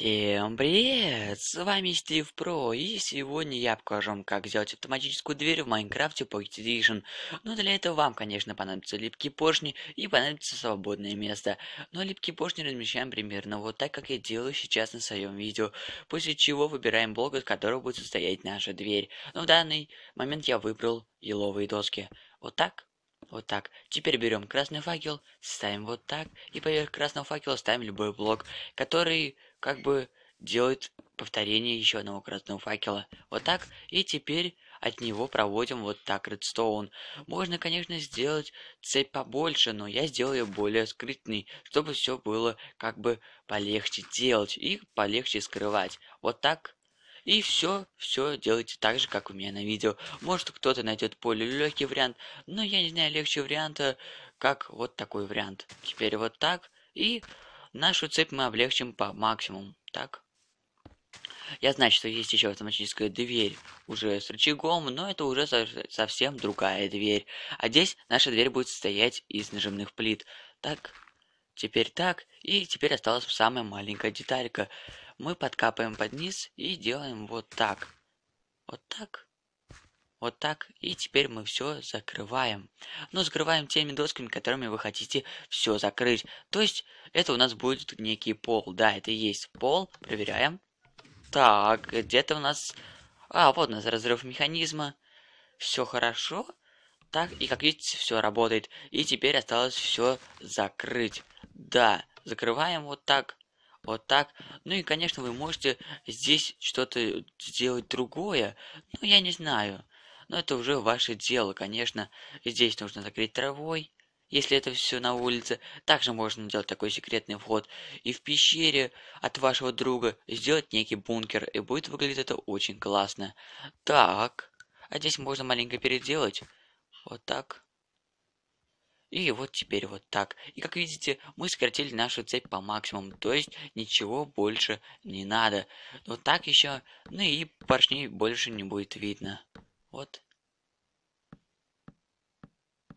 Всем привет! С вами Стив Про, и сегодня я покажу вам, как сделать автоматическую дверь в Майнкрафте Pocket Edition. Но для этого вам, конечно, понадобятся липкие поршни и понадобится свободное место. Но липкие поршни размещаем примерно вот так, как я делаю сейчас на своем видео, после чего выбираем блок, из которого будет состоять наша дверь. Но в данный момент я выбрал еловые доски. Вот так вот так. Теперь берем красный факел, ставим вот так, и поверх красного факела ставим любой блок, который как бы делает повторение еще одного красного факела. Вот так. И теперь от него проводим вот так редстоун. Можно, конечно, сделать цепь побольше, но я сделал ее более скрытной, чтобы все было как бы полегче делать и полегче скрывать. Вот так и все, все делайте так же, как у меня на видео. Может, кто-то найдет более легкий вариант, но я не знаю легче варианта, как вот такой вариант. Теперь вот так, и нашу цепь мы облегчим по максимуму. Так. Я знаю, что есть еще автоматическая дверь уже с рычагом, но это уже совсем другая дверь. А здесь наша дверь будет состоять из нажимных плит. Так, теперь так, и теперь осталась самая маленькая деталька мы подкапываем под низ и делаем вот так. Вот так. Вот так. И теперь мы все закрываем. Но ну, закрываем теми досками, которыми вы хотите все закрыть. То есть это у нас будет некий пол. Да, это и есть пол. Проверяем. Так, где-то у нас... А, вот у нас разрыв механизма. Все хорошо. Так, и как видите, все работает. И теперь осталось все закрыть. Да, закрываем вот так вот так. Ну и, конечно, вы можете здесь что-то сделать другое, ну я не знаю. Но это уже ваше дело, конечно. Здесь нужно закрыть травой, если это все на улице. Также можно делать такой секретный вход. И в пещере от вашего друга сделать некий бункер, и будет выглядеть это очень классно. Так, а здесь можно маленько переделать. Вот так. И вот теперь вот так. И как видите, мы сократили нашу цепь по максимуму, то есть ничего больше не надо. Вот так еще, ну и поршней больше не будет видно. Вот.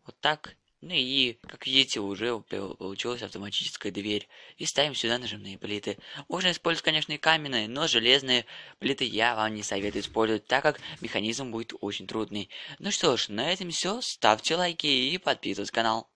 Вот так. Ну и, как видите, уже получилась автоматическая дверь. И ставим сюда нажимные плиты. Можно использовать, конечно, и каменные, но железные плиты я вам не советую использовать, так как механизм будет очень трудный. Ну что ж, на этом все. Ставьте лайки и подписывайтесь на канал.